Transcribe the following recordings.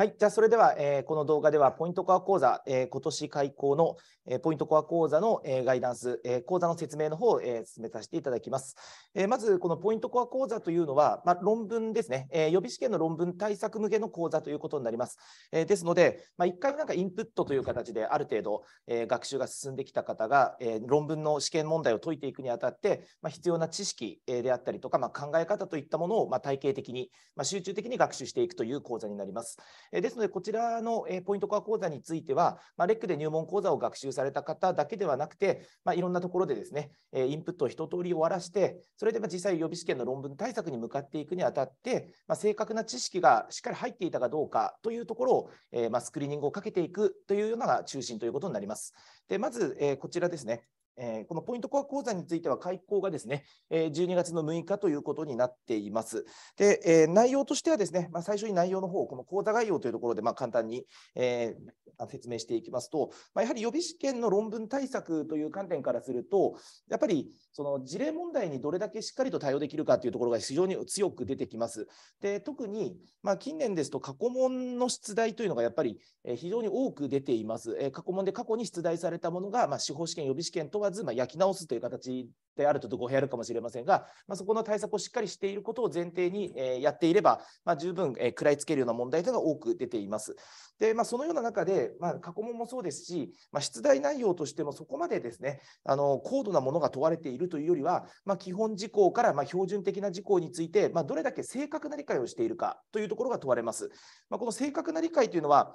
はい、じゃあそれでは、えー、この動画ではポイントコア講座、えー、今年開講の、えー、ポイントコア講座の、えー、ガイダンス、えー、講座の説明の方を、えー、進めさせていただきます。えー、まずこのポイントコア講座というのは、まあ、論文ですね、えー、予備試験の論文対策向けの講座ということになります。えー、ですので、まあ、1回なんかインプットという形である程度、えー、学習が進んできた方が、えー、論文の試験問題を解いていくにあたって、まあ、必要な知識であったりとか、まあ、考え方といったものを、まあ、体系的に、まあ、集中的に学習していくという講座になります。えですので、こちらの、えポイントア講座については、まあ、レックで入門講座を学習された方だけではなくて、まあ、いろんなところでですね、えインプットを一通り終わらして、それでま実際予備試験の論文対策に向かっていくにあたって、まあ、正確な知識がしっかり入っていたかどうかというところを、えまスクリーニングをかけていくというような中心ということになります。でまず、えこちらですね。えー、このポイントコア講座については開講がですね、え12月の6日ということになっています。で、えー、内容としてはですね、まあ、最初に内容の方、この講座概要というところでま簡単に、えー、説明していきますと、まあ、やはり予備試験の論文対策という観点からすると、やっぱりその事例問題にどれだけしっかりと対応できるかというところが非常に強く出てきます。で特に、ま近年ですと過去問の出題というのがやっぱり非常に多く出ています。え過去問で過去に出題されたものが、ま司法試験、予備試験とわず、まあ、焼き直すという形であると語弊あるかもしれませんが、まあ、そこの対策をしっかりしていることを前提に、えやっていれば、まあ、十分、え食らいつけるような問題というのが多く出ています。でまあ、そのような中で、まあ、過去問もそうですし、まあ、出題内容としてもそこまでですねあの高度なものが問われているというよりは、まあ、基本事項からま標準的な事項について、まどれだけ正確な理解をしているかというところが問われます。まこの正確な理解というのは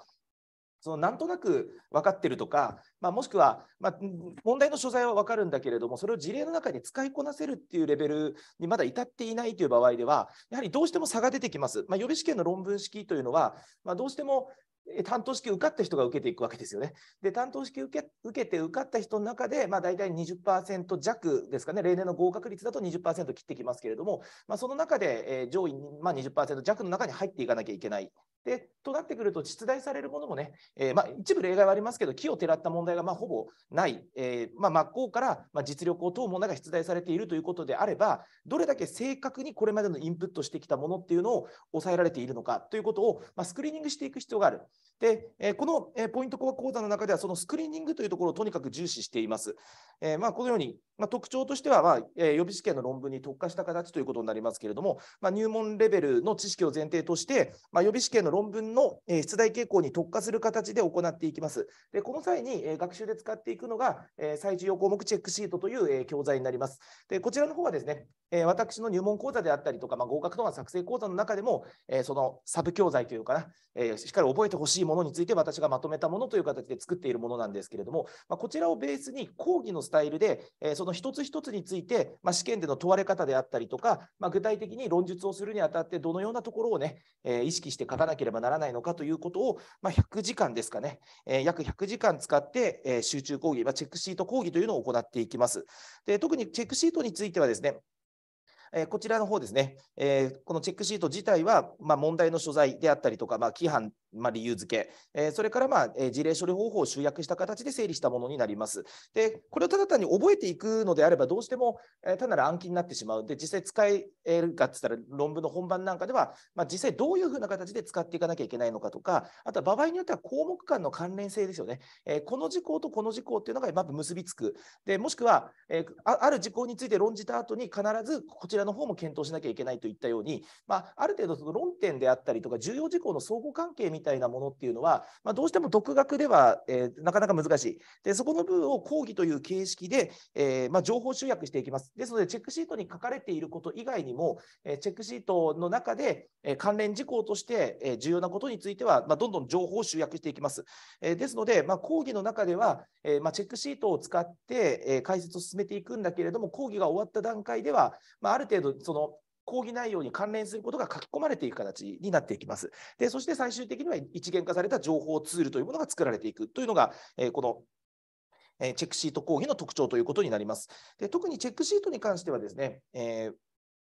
そのなんとなく分かってるとか、まあ、もしくは、まあ、問題の所在は分かるんだけれどもそれを事例の中に使いこなせるっていうレベルにまだ至っていないという場合ではやはりどうしても差が出てきます。まあ、予備試験の論文式というのは、まどうしても担当式受かった人が受けていくわけですよね。で、担当式受け受けて受かった人の中で、まあ、大体20%弱ですかね、例年の合格率だと20%切ってきますけれども、まあ、その中で、え上位、まあ20、20%弱の中に入っていかなきゃいけないでとなってくると、実在されるものもね、えー、まあ、一部例外はありますけど、木をてらった問題がまあほぼない、えー、まあ、真っ向からま実力を問うものが出題されているということであれば、どれだけ正確にこれまでのインプットしてきたものっていうのを抑えられているのかということを、まあ、スクリーニングしていく必要がある。で、えこの、えポイント講講座の中では、そのスクリーニングというところをとにかく重視しています。えまあ、このように、ま特徴としては、まえ予備試験の論文に特化した形ということになりますけれども、ま入門レベルの知識を前提として、ま予備試験の論文の出題傾向に特化する形で行っていきます。でこの際に学習で使っていくのが最重要項目チェックシートという教材になります。でこちらの方はですね私の入門講座であったりとか、まあ、合格とか作成講座の中でもそのサブ教材というかなしっかり覚えてほしいものについて私がまとめたものという形で作っているものなんですけれども、まあ、こちらをベースに講義のスタイルでその一つ一つについて、まあ、試験での問われ方であったりとか、まあ、具体的に論述をするにあたってどのようなところをね意識して書かなければければならないのかということを、まあ、100時間ですかね、えー、約100時間使って、えー、集中講義、まあ、チェックシート講義というのを行っていきます。で特にチェックシートについてはですね、えこちらの方ですね、えこのチェックシート自体は、ま問題の所在であったりとか、まあ、規範まあ、理由付け、えー、それから、まあえー、事例処理方法を集約した形で整理したものになります。でこれをただ単に覚えていくのであればどうしても、えー、単なる暗記になってしまうで実際使えるかって言ったら論文の本番なんかでは、まあ、実際どういうふうな形で使っていかなきゃいけないのかとかあとは場合によっては項目間の関連性ですよね、えー、この事項とこの事項っていうのがまず結びつくでもしくは、えー、ある事項について論じた後に必ずこちらの方も検討しなきゃいけないといったように、まあ、ある程度その論点であったりとか重要事項の相互関係みみたいなものっていうのは、まあ、どうしても独学では、えー、なかなか難しいでそこの部分を講義という形式で、えー、まあ、情報集約していきますですのでチェックシートに書かれていること以外にも、えチェックシートの中で、え関連事項として、え重要なことについては、まあ、どんどん情報を集約していきます、えですので、ま講義の中では、えまチェックシートを使って、え解説を進めていくんだけれども講義が終わった段階では、まあ、る程度その講義内容に関連することが書き込まれていく形になっていきます。でそして最終的には一元化された情報ツールというものが作られていくというのが、えー、このチェックシート講義の特徴ということになります。で特にチェックシートに関してはですね、えー、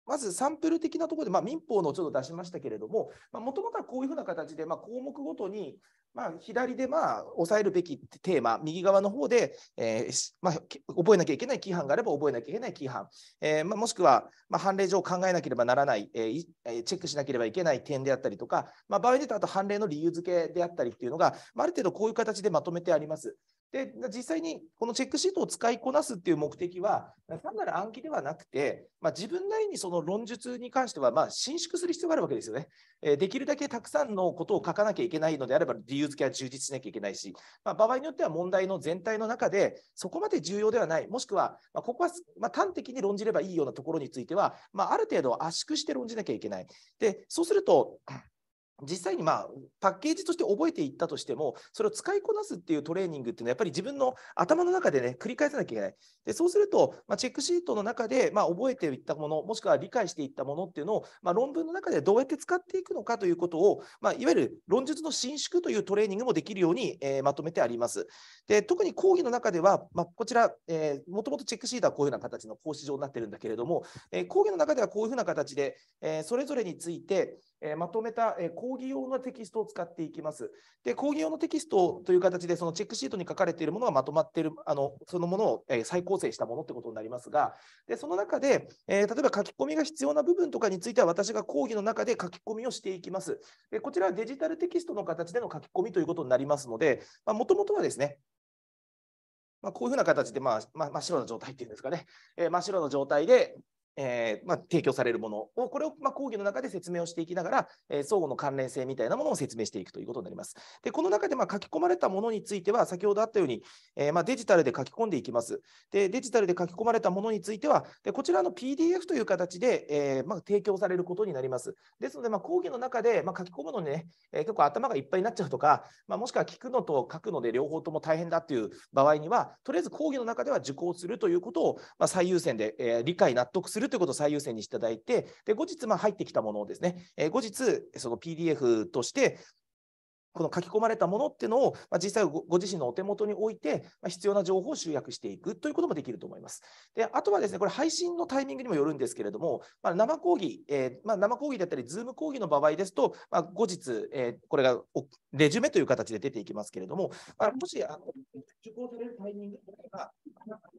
まずサンプル的なところで、まあ、民法のちょっと出しましたけれども、もともとはこういうふうな形で、まあ、項目ごとにまあ、左でまあ抑えるべきテーマ、右側の方で、えー、まあ、覚えなきゃいけない規範があれば覚えなきゃいけない規範、えー、まあ、もしくは、まあ、判例上考えなければならない、えー、チェックしなければいけない点であったりとか、まあ、場合によってあと判例の理由付けであったりっていうのが、まあ、ある程度こういう形でまとめてあります。で実際にこのチェックシートを使いこなすっていう目的は単なる暗記ではなくて、まあ、自分なりにその論述に関してはま伸縮する必要があるわけですよね、えできるだけたくさんのことを書かなきゃいけないのであれば理由由付けは充実しなきゃいけないし、まあ、場合によっては問題の全体の中でそこまで重要ではない、もしくは、まあ、ここは、ま端的に論じればいいようなところについては、まあ、る程度圧縮して論じなきゃいけない。でそうすると実際にまあパッケージとして覚えていったとしてもそれを使いこなすっていうトレーニングっていうのはやっぱり自分の頭の中でね繰り返さなきゃいけないでそうすると、まあ、チェックシートの中でまあ覚えていったものもしくは理解していったものっていうのを、まあ、論文の中でどうやって使っていくのかということを、まあ、いわゆる論述の伸縮というトレーニングもできるように、えー、まとめてありますで特に講義の中では、まあ、こちら、えー、もともとチェックシートはこういうような形の講師状になってるんだけれども、えー、講義の中ではこういうふうな形で、えー、それぞれについてえまとめた、え講義用のテキストを使っていきます。で、講義用のテキストという形で、そのチェックシートに書かれているものがまとまっている、あのそのものを、え再構成したものということになりますが、でその中で、え例えば書き込みが必要な部分とかについては、私が講義の中で書き込みをしていきます。でこちらはデジタルテキストの形での書き込みということになりますので、もともとはですね、まあ、こういうふうな形で、まあ、まあ、真っ白な状態っていうんですかね、えー、真っ白な状態で、えー、まあ、提供されるものを、これを、まあ、講義の中で説明をしていきながら、えー、相互の関連性みたいなものを説明していくということになります。で、この中で、まあ、書き込まれたものについては、先ほどあったように、えー、まあ、デジタルで書き込んでいきます。で、デジタルで書き込まれたものについては、でこちらの PDF という形で、えまあ、提供されることになります。ですので、まあ、講義の中で、まあ、書き込むのにね、え結構頭がいっぱいになっちゃうとか、まあ、もしくは聞くのと書くので両方とも大変だっていう場合には、とりあえず講義の中では受講するということを、まあ、最優先で、え理解、納得するるということを最優先にしていただいて、で後日、ま入ってきたものをですね、え後日、その PDF として、この書き込まれたものっていうのを、まあ、実際ご自身のお手元に置いて、まあ、必要な情報を集約していくということもできると思います。であとはですね、これ配信のタイミングにもよるんですけれども、まあ、生講義、えー、ま生講義だったり、Zoom 講義の場合ですと、ま後日、えー、これがレジュメという形で出ていきますけれども、まもしあの受講されるタイミング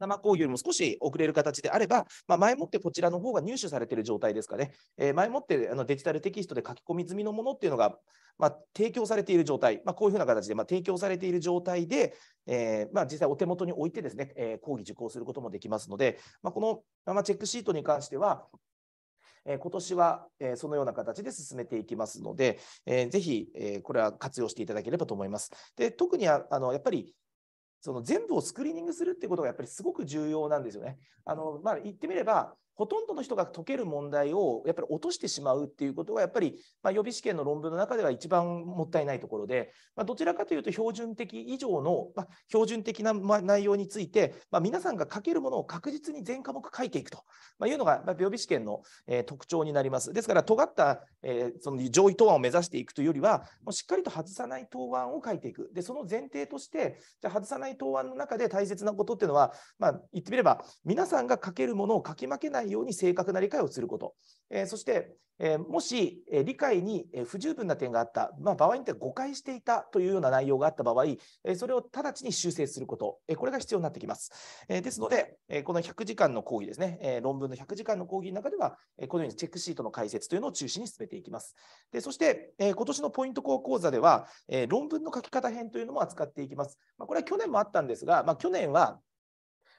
生講義よりも少し遅れる形であれば、まあ、前もってこちらの方が入手されている状態ですかね、えー、前もってあのデジタルテキストで書き込み済みのものっていうのが、まあ、提供されている状態、まあ、こういうふうな形で、ま提供されている状態で、えー、ま実際お手元に置いてですね、え講義受講することもできますので、まこのチェックシートに関しては、え今年は、えそのような形で進めていきますので、えー、ぜひ、えこれは活用していただければと思います。で特にあのやっぱりその全部をスクリーニングするっていうことがやっぱりすごく重要なんですよね。あのまあ、言ってみればほとんどの人が解ける問題をやっぱり落としてしまうっていうことがやっぱり、ま予備試験の論文の中では一番もったいないところで、まどちらかというと標準的以上の、ま標準的な内容について、ま皆さんが書けるものを確実に全科目書いていくというのが、ま予備試験の、え特徴になります。ですから尖った、えその上位答案を目指していくというよりはもうしっかりと外さない答案を書いていくでその前提としてじゃ外さない答案の中で大切なことっていうのは、まあ、言ってみれば皆さんが書けるものを書き負けないないように正確な理解をすること、えそして、えもし、え理解に不十分な点があった、まあ、場合によっては誤解していたというような内容があった場合、えそれを直ちに修正すること、えこれが必要になってきます。えですので、えこの100時間の講義ですね、え論文の100時間の講義の中では、えこのようにチェックシートの解説というのを中心に進めていきます。でそして、え今年のポイント講座では、え論文の書き方編というのも扱っていきます。まあ、これは去年もあったんですが、まあ、去年は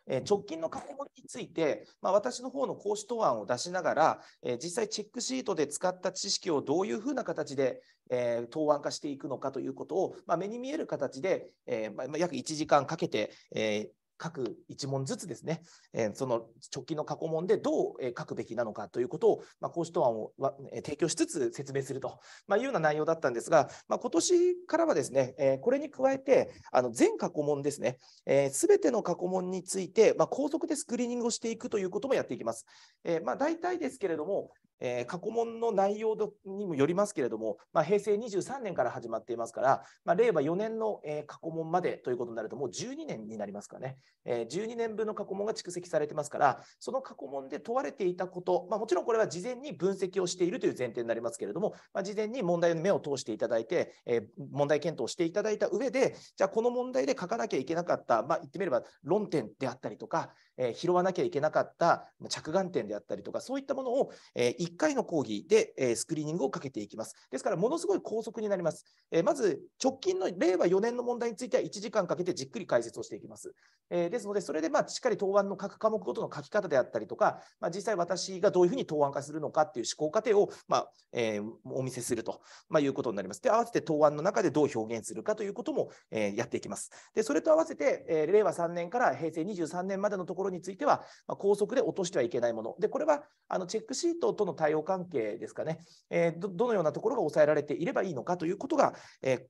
え直近の買い物について、まあ、私の方の講師答案を出しながら、え実際チェックシートで使った知識をどういうふうな形で、え答案化していくのかということを、まあ、目に見える形で、えまあ、約1時間かけて、え各1問ずつですね、えー、その直近の過去問でどう、え書くべきなのかということを、まあ、講師答案を、え提供しつつ説明すると、まあ、いうような内容だったんですが、まあ、今年からはですね、えー、これに加えて、あの全過去問ですね、す、え、べ、ての過去問について、まあ、高速でスクリーニングをしていくということもやっていきます。えーまあ、大体ですけれども、えー、過去問の内容にもよりますけれども、まあ、平成23年から始まっていますから、まあ、令和4年の、えー、過去問までということになると、もう12年になりますかね、えー、12年分の過去問が蓄積されてますから、その過去問で問われていたこと、まあ、もちろんこれは事前に分析をしているという前提になりますけれども、まあ、事前に問題の目を通していただいて、えー、問題検討していただいた上で、じゃあ、この問題で書かなきゃいけなかった、まあ、言ってみれば論点であったりとか、えー、拾わなきゃいけなかった着眼点であったりとか、そういったものを、えー、一1回の講義で、えスクリーニングをかけていきます。ですから、ものすごい高速になります。えまず、直近の令和4年の問題については1時間かけてじっくり解説をしていきます。えですので、それで、まあ、しっかり答案の各科目ごとの書き方であったりとか、まあ、実際私がどういうふうに答案化するのかっていう思考過程を、まあ、えー、お見せすると、まあ、いうことになります。で、合わせて答案の中でどう表現するかということも、えー、やっていきます。で、それと合わせて、えー、令和3年から平成23年までのところについては、まあ、高速で落としてはいけないもの。で、これはあのチェックシートとの対応関係ですかね、えー、どのようなところが抑えられていればいいのかということが、えー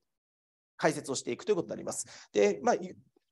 解説をしていくということになります。で、まあ、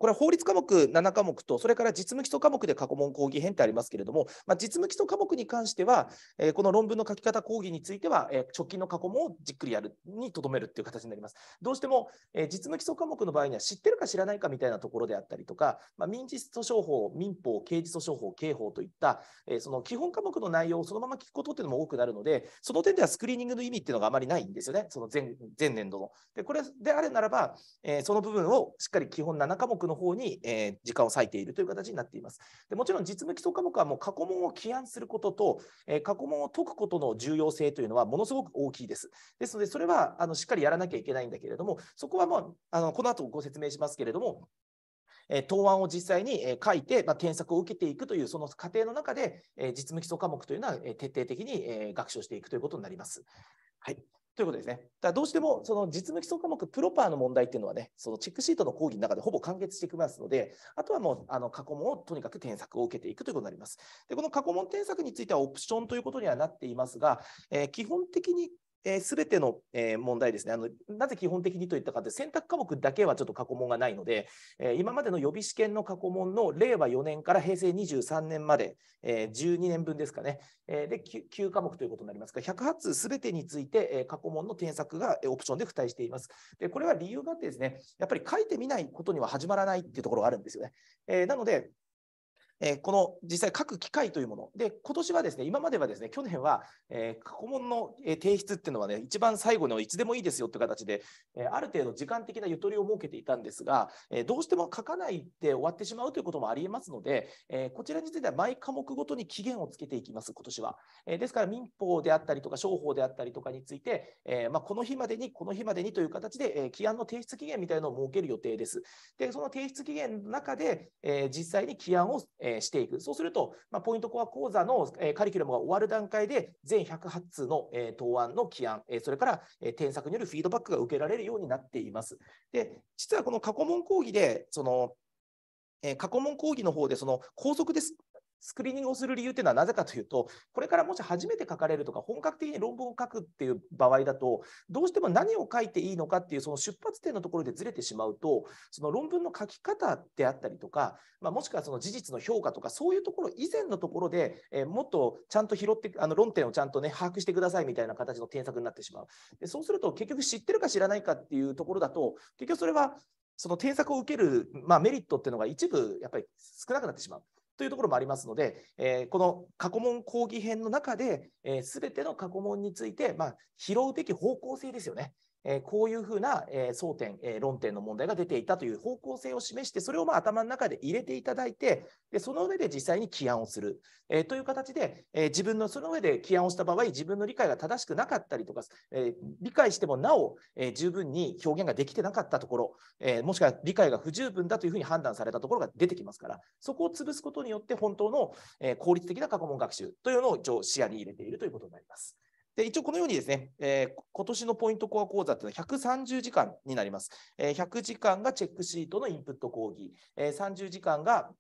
これは法律科目7科目と、それから実務基礎科目で過去問講義編ってありますけれども、まあ、実務基礎科目に関しては、えー、この論文の書き方講義については、えー、直近の過去問をじっくりやるにとどめるっていう形になります。どうしても、えー、実務基礎科目の場合には知ってるか知らないかみたいなところであったりとか、まあ、民事訴訟法、民法、刑事訴訟法、刑法といった、えー、その基本科目の内容をそのまま聞くことっていうのも多くなるので、その点ではスクリーニングの意味っていうのがあまりないんですよね、その前前年度の。でこれであれならば、えー、その部分をしっかり基本7科目のの方に、え時間を割いているという形になっています。でもちろん実務基礎科目はもう過去問を起案することと、え過去問を解くことの重要性というのはものすごく大きいです。ですので、それはあのしっかりやらなきゃいけないんだけれども、そこは、もうあのこの後ご説明しますけれども、答案を実際に書いて、まあ、添削を受けていくというその過程の中で、実務基礎科目というのは徹底的に学習していくということになります。はい、ということですね。だからどうしてもその実務基礎科目プロパーの問題っていうのはね、そのチェックシートの講義の中でほぼ完結してきますので、あとはもうあの過去問をとにかく添削を受けていくということになります。で、この過去問添削についてはオプションということにはなっていますが、えー、基本的にす、べ、ての、え問題ですねあの、なぜ基本的にといったかって、選択科目だけはちょっと過去問がないので、え今までの予備試験の過去問の令和4年から平成23年まで、え12年分ですかね、えで 9, 9科目ということになりますが、1 0 8発すべてについて、え過去問の添削が、えオプションで付帯しています。でこれは理由があってですね、やっぱり書いてみないことには始まらないっていうところがあるんですよね。えなので、えー、この実際書く機会というもので今年はですね今まではですね去年は、えー、過去問の提出っていうのはね一番最後のいつでもいいですよという形で、えある程度時間的なゆとりを設けていたんですが、えどうしても書かないで終わってしまうということもありえますので、えこちらについては毎科目ごとに期限をつけていきます今年は、えですから民法であったりとか商法であったりとかについて、えまあ、この日までにこの日までにという形で、え起案の提出期限みたいなのを設ける予定ですでその提出期限の中で、え実際に起案を、ええしていく。そうすると、まあ、ポイントコア講座の、えカリキュラムが終わる段階で、全108通の、え答案の起案、えそれから、え添削によるフィードバックが受けられるようになっています。で、実はこの過去問講義で、その、え過去問講義の方でその高速ですスクリーニングをする理由っていうのはなぜかというと、これからもし初めて書かれるとか、本格的に論文を書くっていう場合だと、どうしても何を書いていいのかっていう、その出発点のところでずれてしまうと、その論文の書き方であったりとか、まあ、もしくはその事実の評価とか、そういうところ以前のところで、えー、もっとちゃんと拾って、あの論点をちゃんとね、把握してくださいみたいな形の添削になってしまう。でそうすると、結局知ってるか知らないかっていうところだと、結局それは、その添削を受ける、まあ、メリットっていうのが一部やっぱり少なくなってしまう。というところもありますので、えー、この過去問講義編の中で、す、えー、べ、ての過去問について、まあ、拾うべき方向性ですよね、えこういうふうな、え争点、え論点の問題が出ていたという方向性を示して、それをま頭の中で入れていただいて、でその上で実際に起案をする、えという形で、え自分のその上で起案をした場合、自分の理解が正しくなかったりとか、え理解してもなお、え十分に表現ができてなかったところ、えもしくは理解が不十分だというふうに判断されたところが出てきますから、そこを潰すことによって、本当の、え効率的な過去問学習というのを一応視野に入れているということになります。で一応このようにですね、えー、今年のポイントコア講座というのは130時間になります。えー、100時間がチェックシートのインプット講義、えー、30時間が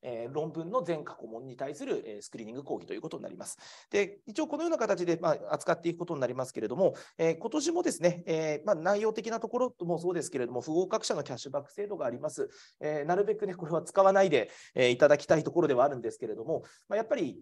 えー、論文の全過去問に対する、えー、スクリーニング講義ということになります。で一応このような形で、まあ、扱っていくことになりますけれども、えー、今年もですね、えーまあ、内容的なところもそうですけれども不合格者のキャッシュバック制度があります、えー、なるべくねこれは使わないで、えー、いただきたいところではあるんですけれども、まあ、やっぱり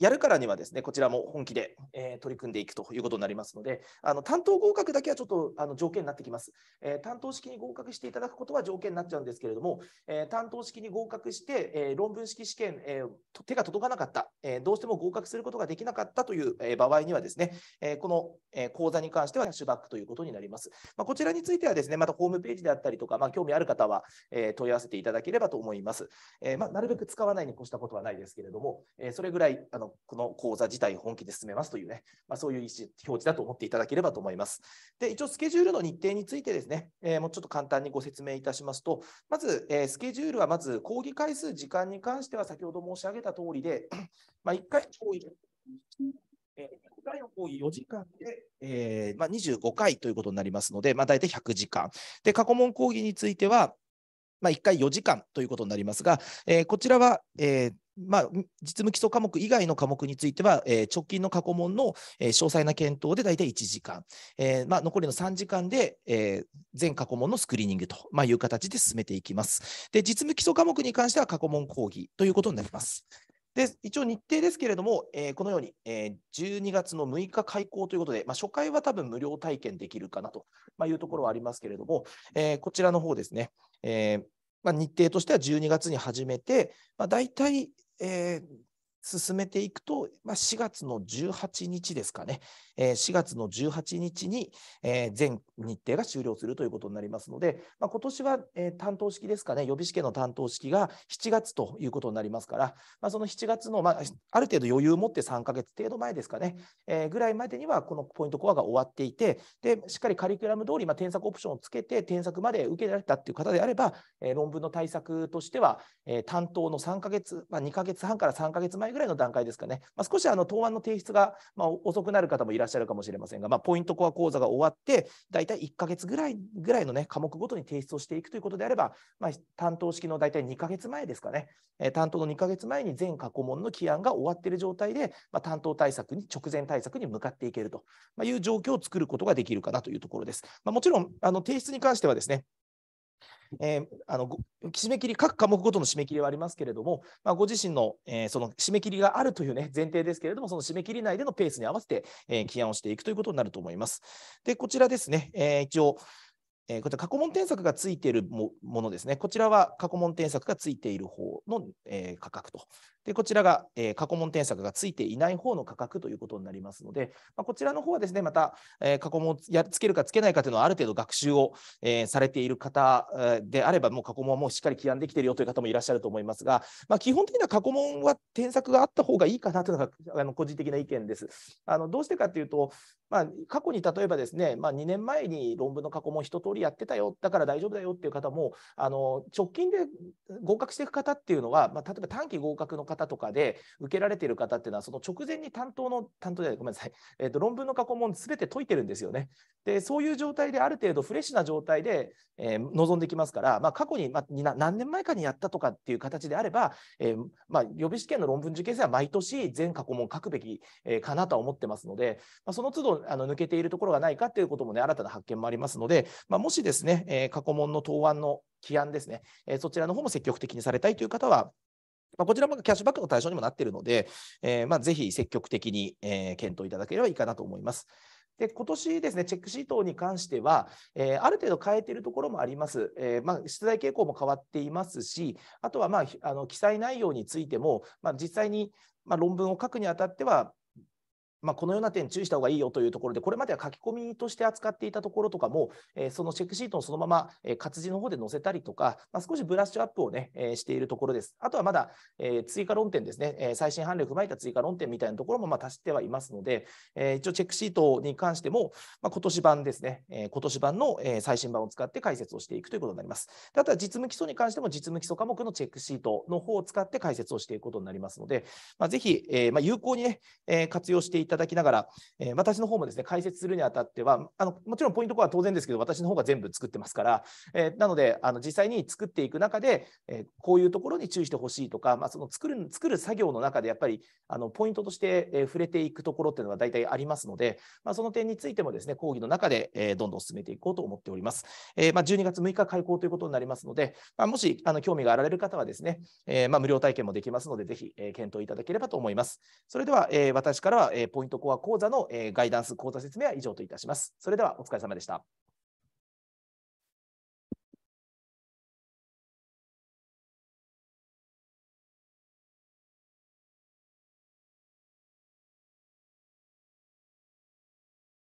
やるからにはですねこちらも本気で、えー、取り組んでいくということになりますのであの担当合格だけはちょっとあの条件になってきます、えー、担当式に合格していただくことは条件になっちゃうんですけれども、えー、担当式に合格して、え論文式試験、え手が届かなかった、えどうしても合格することができなかったという、え場合にはですね、えこの、え講座に関してはキャッシュバックということになります、まあ、こちらについてはですねまたホームページであったりとか、まあ、興味ある方は、え問い合わせていただければと思います、えまあ、なるべく使わないに越したことはないですけれども、えそれぐらいあののこの講座自体本気で進めますというね、まあ、そういう意思表示だと思っていただければと思います。で一応、スケジュールの日程についてですね、えー、もうちょっと簡単にご説明いたしますと、まず、えー、スケジュールはまず講義回数、時間に関しては先ほど申し上げた通りで、まあ、1回講義、え1回の講義4時間で、えーまあ、25回ということになりますので、まあ、大体100時間。で、過去問講義については、まあ、1回4時間ということになりますが、えー、こちらは、えーまあ、実務基礎科目以外の科目については、えー、直近の過去問の、えー、詳細な検討で大体1時間、えーまあ、残りの3時間で、えー、全過去問のスクリーニングと、まあ、いう形で進めていきます。で、実務基礎科目に関しては過去問講義ということになります。で一応日程ですけれども、えー、このように、えー、12月の6日開講ということで、まあ、初回は多分無料体験できるかなというところはありますけれども、えー、こちらの方ですね、えーまあ、日程としては12月に始めて、まあ、大体 eh, 進めていくと、まあ、4月の18日ですかね、えー、4月の18日に、えー、全日程が終了するということになりますので、まあ、今年は、えー、担当式ですかね、予備試験の担当式が7月ということになりますから、まあ、その7月の、まあ、ある程度余裕を持って3か月程度前ですかね、えー、ぐらいまでにはこのポイントコアが終わっていて、でしっかりカリキュラム通り、まあ、添削オプションをつけて、添削まで受けられたという方であれば、えー、論文の対策としては、えー、担当の3か月、まあ、2か月半から3か月前ぐらいの段階ですかね、まあ、少しあの答案の提出が、まあ、遅くなる方もいらっしゃるかもしれませんが、まあ、ポイントコア講座が終わって、大体1ヶ月ぐらいぐらいの、ね、科目ごとに提出をしていくということであれば、まあ、担当式の大体2ヶ月前ですかね、えー、担当の2ヶ月前に全過去問の起案が終わっている状態で、まあ、担当対策に、直前対策に向かっていけるという状況を作ることができるかなというところです。まあ、もちろんあの提出に関してはですねえー、あの締め切り、各科目ごとの締め切りはありますけれども、まあ、ご自身の,、えー、その締め切りがあるという、ね、前提ですけれども、その締め切り内でのペースに合わせて、えー、起案をしていくということになると思います。で、こちらですね、えー、一応、えー、こちら過去問添削がついているもものですね。こちらは過去問添削がついている方の、えー、価格と。で、こちらが、えー、過去問添削がついていない方の価格ということになりますので、まあ、こちらの方はですね、また、え過去問やつけるかつけないかというのはある程度学習を、えされている方であれば、もう過去問はもうしっかり起案できているよという方もいらっしゃると思いますが、まあ、基本的には過去問は添削があった方がいいかなというのがあの個人的な意見です。あのどうしてかというと、まあ、過去に例えばですね、まあ、2年前に論文の過去問一通りやってたよだから大丈夫だよっていう方もあの直近で合格していく方っていうのは、まあ、例えば短期合格の方とかで受けられてる方っていうのはその直前に担当の担当じゃないごめんなさい、えーと、論文の過去問全て解いてるんですよね。でそういう状態である程度フレッシュな状態で、えー、臨んできますから、まあ、過去に、まあ、何年前かにやったとかっていう形であれば、えー、まあ、予備試験の論文受験生は毎年全過去問書くべき、えー、かなとは思ってますので、まあ、その都度あの抜けているところがないかっていうこともね新たな発見もありますので、まあ、もしですね、え過去問の答案の起案ですね、えそちらの方も積極的にされたいという方は、まこちらもキャッシュバックの対象にもなっているので、えー、まあ、ぜひ積極的に、え検討いただければいいかなと思います。で今年ですね、チェックシートに関しては、えー、ある程度変えているところもあります。えー、まあ、出題傾向も変わっていますし、あとは、まあ、あの記載内容についても、まあ、実際に、ま論文を書くにあたっては、まあ、このような点注意した方がいいよというところで、これまでは書き込みとして扱っていたところとかも、えそのチェックシートをそのまま、え活字の方で載せたりとか、まあ、少しブラッシュアップをね、えしているところです。あとはまだ、え追加論点ですね、え最新判例を踏まえた追加論点みたいなところもま足してはいますので、え一応チェックシートに関しても、ま今年版ですね、え今年版の、え最新版を使って解説をしていくということになります。であとは実務基礎に関しても、実務基礎科目のチェックシートの方を使って解説をしていくことになりますので、まあ、ぜひ、えま有効にね、え活用していたただきながら、えー、私の方もですね解説するにあたってはあのもちろんポイントコアは当然ですけど私の方が全部作ってますから、えー、なのであの実際に作っていく中で、えー、こういうところに注意してほしいとか、まあ、その作る作る作業の中でやっぱりあのポイントとして、え触れていくところっていうのは大体ありますので、まあ、その点についてもですね講義の中で、えどんどん進めていこうと思っております。えまあ、12月6日開講ということになりますので、まあ、もしあの興味があられる方はですね、えま無料体験もできますのでぜひ、え検討いただければと思います。それでは、え私からは、えポイントポイントコア講座のえガイダンス講座説明は以上といたします。それではお疲れ様でした。